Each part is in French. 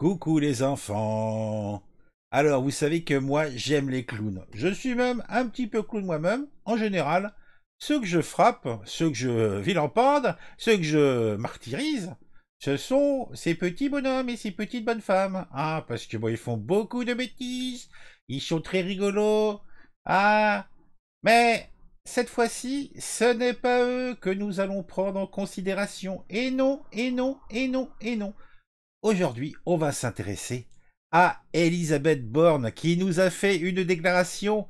Coucou les enfants Alors, vous savez que moi, j'aime les clowns. Je suis même un petit peu clown moi-même, en général. Ceux que je frappe, ceux que je vilampande, ceux que je martyrise, ce sont ces petits bonhommes et ces petites bonnes femmes. Ah, parce que bon, ils font beaucoup de bêtises, ils sont très rigolos. Ah, mais cette fois-ci, ce n'est pas eux que nous allons prendre en considération. Et non, et non, et non, et non. Aujourd'hui, on va s'intéresser à Elisabeth Borne qui nous a fait une déclaration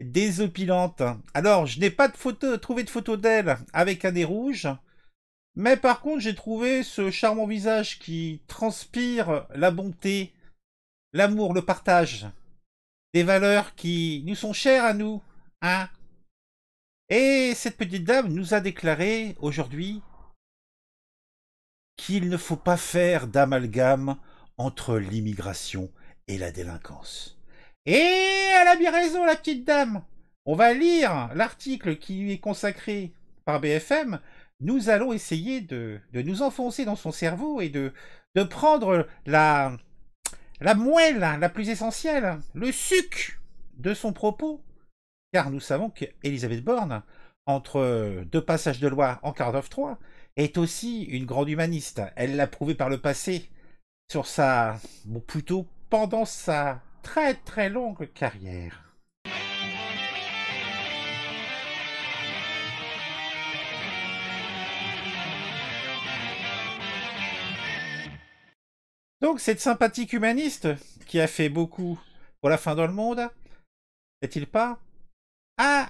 désopilante. Alors, je n'ai pas de trouvé de photo d'elle avec un nez rouge, mais par contre, j'ai trouvé ce charmant visage qui transpire la bonté, l'amour, le partage, des valeurs qui nous sont chères à nous, hein. Et cette petite dame nous a déclaré aujourd'hui qu'il ne faut pas faire d'amalgame entre l'immigration et la délinquance. Et elle a bien raison, la petite dame. On va lire l'article qui lui est consacré par BFM. Nous allons essayer de, nous enfoncer dans son cerveau et de, prendre la, la moelle la plus essentielle, le suc de son propos. Car nous savons qu'Elisabeth Borne, entre deux passages de loi en quart 3, est aussi une grande humaniste. Elle l'a prouvé par le passé, sur sa, bon, plutôt pendant sa très très longue carrière. Donc cette sympathique humaniste qui a fait beaucoup pour la fin dans le monde, n'est-il pas, a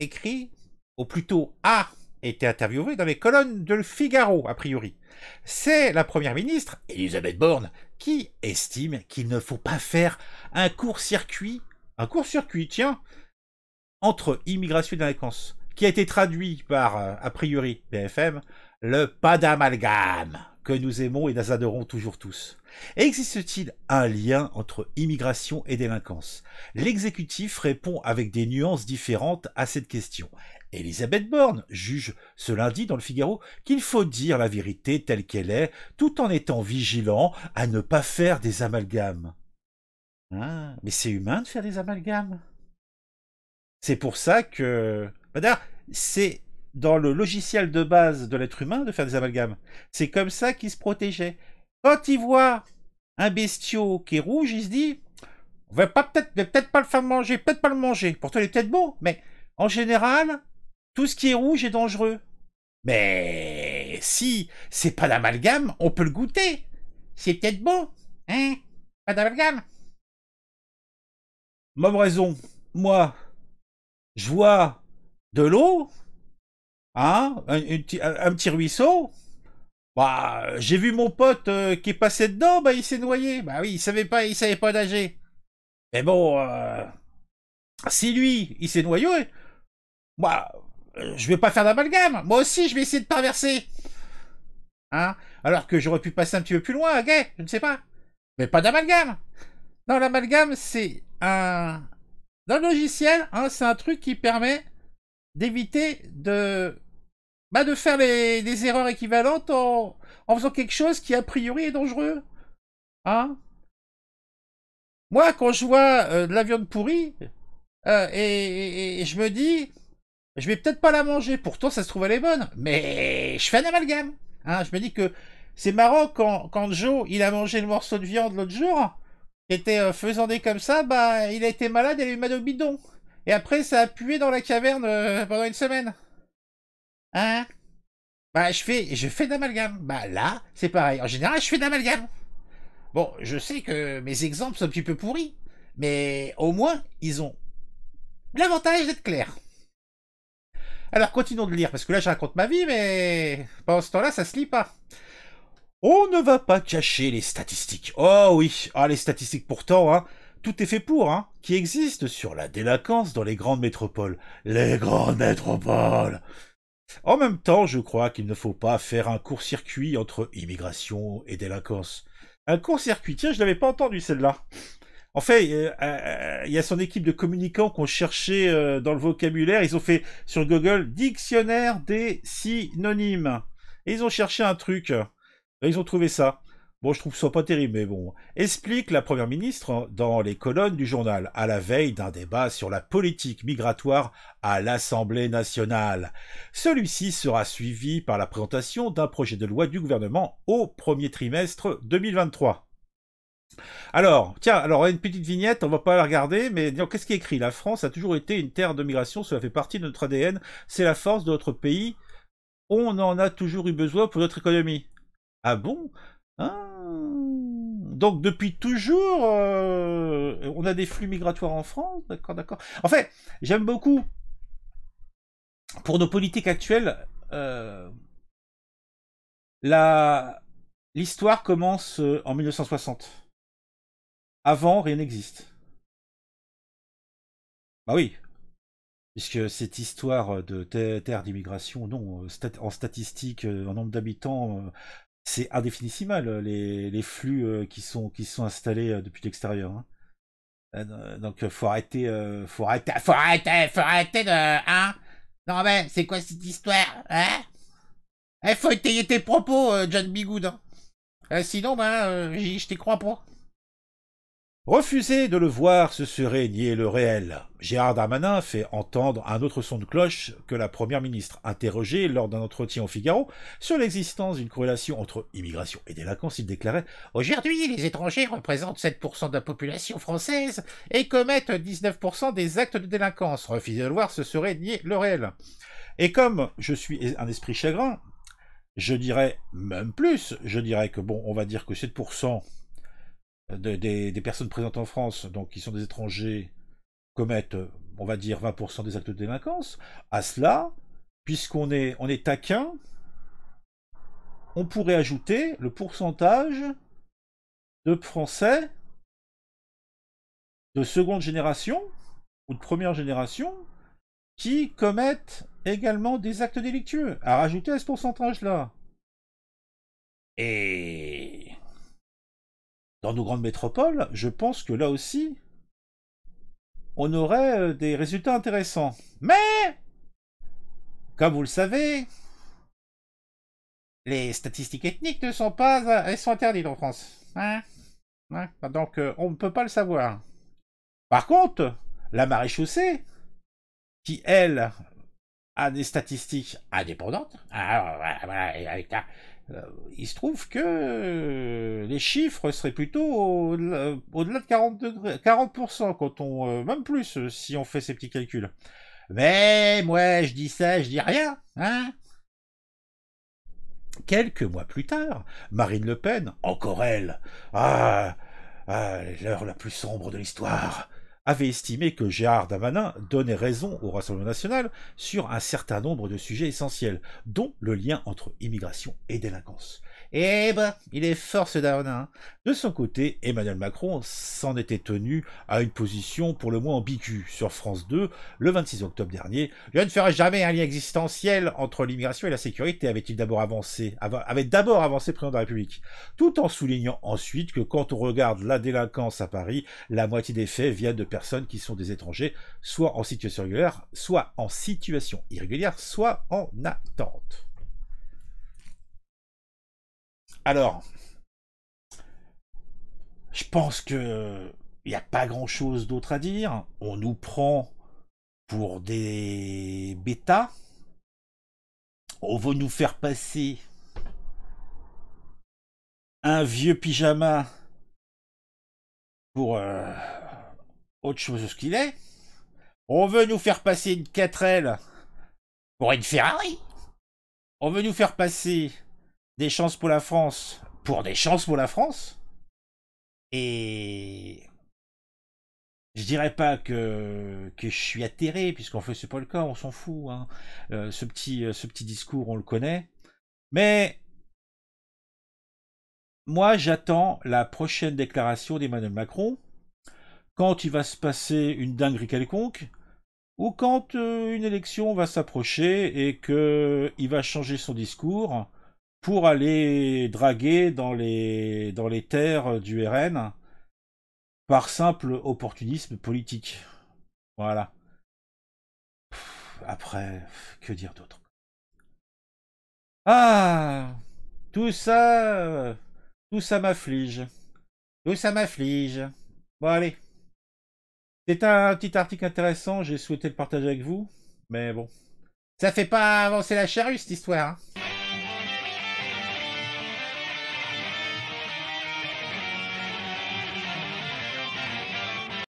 écrit, ou plutôt a été interviewé dans les colonnes de Le Figaro, a priori. C'est la première ministre, Elisabeth Borne, qui estime qu'il ne faut pas faire un court-circuit, un court-circuit, tiens, entre immigration et délinquance, qui a été traduit par, euh, a priori, BFM, le pas d'amalgame que nous aimons et nous adorons toujours tous. Existe-t-il un lien entre immigration et délinquance L'exécutif répond avec des nuances différentes à cette question. Elisabeth Borne juge ce lundi dans le Figaro qu'il faut dire la vérité telle qu'elle est, tout en étant vigilant à ne pas faire des amalgames. Ah, mais c'est humain de faire des amalgames. C'est pour ça que... c'est dans le logiciel de base de l'être humain de faire des amalgames. C'est comme ça qu'il se protégeait. Quand il voit un bestiau qui est rouge, il se dit on va pas peut-être pas le faire manger, peut-être pas le manger. Pourtant, il est peut-être beau, mais en général, tout ce qui est rouge est dangereux. Mais si c'est pas d'amalgame, on peut le goûter. C'est peut-être bon, hein Pas d'amalgame. Même raison. Moi, je vois de l'eau, Hein? un, petit ruisseau Bah, j'ai vu mon pote euh, qui passait dedans, bah il s'est noyé. Bah oui, il savait pas, il savait pas nager. Mais bon, euh, si lui, il s'est noyé, bah, je vais pas faire d'amalgame. Moi aussi, je vais essayer de traverser. Hein Alors que j'aurais pu passer un petit peu plus loin, je ne sais pas. Mais pas d'amalgame. Non, l'amalgame, c'est un... Dans le logiciel, hein, c'est un truc qui permet d'éviter de, bah, de faire des erreurs équivalentes en, en faisant quelque chose qui a priori est dangereux. Hein Moi, quand je vois euh, de la viande pourrie, euh, et, je me dis, je vais peut-être pas la manger, pourtant ça se trouve elle est bonne, mais je fais un amalgame. Hein je me dis que c'est marrant quand, Joe, il a mangé le morceau de viande l'autre jour, qui était euh, faisant des comme ça, bah il a été malade et il eu mal au bidon. Et après, ça a pué dans la caverne euh, pendant une semaine. Hein Bah, je fais, je fais d'amalgame. Bah là, c'est pareil. En général, je fais d'amalgame. Bon, je sais que mes exemples sont un petit peu pourris, mais au moins, ils ont l'avantage d'être clairs. Alors, continuons de lire, parce que là, je raconte ma vie, mais pendant ce temps-là, ça se lit pas. On ne va pas cacher les statistiques. Oh oui, ah les statistiques pourtant, hein tout est fait pour, hein, qui existe sur la délinquance dans les grandes métropoles. Les grandes métropoles En même temps, je crois qu'il ne faut pas faire un court-circuit entre immigration et délinquance. Un court-circuit, tiens, je l'avais pas entendu celle-là. En fait, euh, euh, euh, il y a son équipe de communicants qu'on cherchait cherché dans le vocabulaire. Ils ont fait sur Google dictionnaire des synonymes. Et ils ont cherché un truc. ils ont trouvé ça. Bon, je trouve ça pas terrible, mais bon. Explique la première ministre hein, dans les colonnes du journal, à la veille d'un débat sur la politique migratoire à l'Assemblée nationale. Celui-ci sera suivi par la présentation d'un projet de loi du gouvernement au premier trimestre 2023. Alors, tiens, alors une petite vignette, on va pas la regarder, mais qu'est-ce qui est écrit La France a toujours été une terre de migration, cela fait partie de notre ADN, c'est la force de notre pays, on en a toujours eu besoin pour notre économie. Ah bon ah. Donc depuis toujours, euh, on a des flux migratoires en France, d'accord, d'accord. En fait, j'aime beaucoup, pour nos politiques actuelles, euh, l'histoire commence euh, en 1960. Avant, rien n'existe. Bah oui, Puisque cette histoire de terre d'immigration, non, euh, en statistique, en nombre d'habitants, c'est indéfinissimal, les, les, flux euh, qui sont, qui sont installés euh, depuis l'extérieur. Hein. Euh, donc faut arrêter, euh, faut arrêter, faut arrêter, faut arrêter de, hein Non mais c'est quoi cette histoire, hein Eh faut étayer tes propos, John Bigood. Hein sinon, ben, je t'y crois pas. Refuser de le voir, ce serait nier le réel. Gérard Darmanin fait entendre un autre son de cloche que la Première ministre, interrogée lors d'un entretien au Figaro sur l'existence d'une corrélation entre immigration et délinquance, il déclarait « Aujourd'hui, les étrangers représentent 7% de la population française et commettent 19% des actes de délinquance. Refuser de le voir, ce serait nier le réel. » Et comme je suis un esprit chagrin, je dirais même plus, je dirais que bon, on va dire que 7% des, personnes présentes en France, donc qui sont des étrangers, commettent, on va dire, 20% des actes de délinquance, à cela, puisqu'on est, on est taquin, on pourrait ajouter le pourcentage de Français de seconde génération ou de première génération qui commettent également des actes délictueux à rajouter à ce pourcentage-là. Et dans nos grandes métropoles, je pense que là aussi, on aurait euh, des résultats intéressants. Mais, comme vous le savez, les statistiques ethniques ne sont pas, euh, elles sont interdites en France. Hein, hein. Donc, euh, on ne peut pas le savoir. Par contre, la maréchaussée, qui elle a des statistiques indépendantes, hein, il se trouve que chiffres seraient plutôt au-delà de 40, degrés, 40% quand on, euh, même plus euh, si on fait ces petits calculs. Mais moi, je dis ça, je dis rien, hein Quelques mois plus tard, Marine Le Pen, encore elle, ah, ah l'heure la plus sombre de l'histoire, avait estimé que Gérard Damanin donnait raison au Rassemblement national sur un certain nombre de sujets essentiels, dont le lien entre immigration et délinquance. Et eh ben, il est fort ce Damanin hein. De son côté, Emmanuel Macron s'en était tenu à une position pour le moins ambiguë sur France 2 le 26 octobre dernier. Je ne ferai jamais un lien existentiel entre l'immigration et la sécurité, avait-il d'abord avancé, avait d'abord avancé président de la République, tout en soulignant ensuite que quand on regarde la délinquance à Paris, la moitié des faits viennent de personnes qui sont des étrangers, soit en situation régulière, soit en situation irrégulière, soit en attente. Alors, je pense que il n'y a pas grand chose d'autre à dire. On nous prend pour des bêtas. On veut nous faire passer un vieux pyjama pour euh, autre chose qu'il est. On veut nous faire passer une 4L pour une Ferrari. On veut nous faire passer des chances pour la France pour des chances pour la France. Et je dirais pas que, que je suis atterré, puisqu'en fait c'est pas le cas, on s'en fout. Hein. Euh, ce, petit, euh, ce petit discours, on le connaît. Mais moi j'attends la prochaine déclaration d'Emmanuel Macron quand il va se passer une dinguerie quelconque, ou quand euh, une élection va s'approcher et qu'il va changer son discours pour aller draguer dans les, dans les terres du RN par simple opportunisme politique. Voilà. après, que dire d'autre Ah Tout ça... Tout ça m'afflige. Tout ça m'afflige. Bon allez. C'est un petit article intéressant, j'ai souhaité le partager avec vous, mais bon. Ça fait pas avancer la charrue cette histoire. Hein.